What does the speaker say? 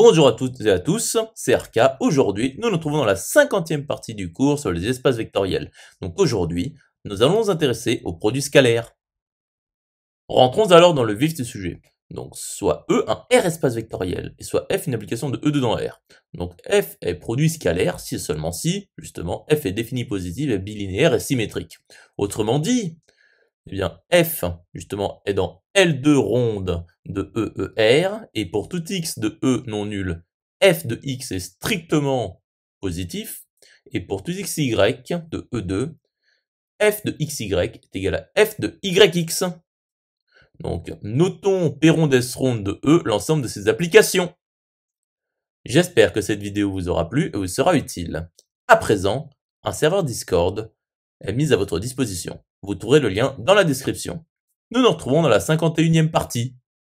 Bonjour à toutes et à tous, c'est RK. Aujourd'hui, nous nous trouvons dans la cinquantième partie du cours sur les espaces vectoriels. Donc aujourd'hui, nous allons nous intéresser aux produits scalaires. Rentrons alors dans le vif du sujet. Donc soit E un R espace vectoriel et soit F une application de e dedans dans R. Donc F est produit scalaire si et seulement si, justement, F est défini positive et bilinéaire et symétrique. Autrement dit, eh bien f, justement, est dans L2 ronde de EER, et pour tout x de E non nul, f de x est strictement positif, et pour tout xy de E2, f de xy est égal à f de yx. Donc, notons des ronde de E l'ensemble de ces applications. J'espère que cette vidéo vous aura plu et vous sera utile. À présent, un serveur Discord est mise à votre disposition. Vous trouverez le lien dans la description. Nous nous retrouvons dans la 51e partie.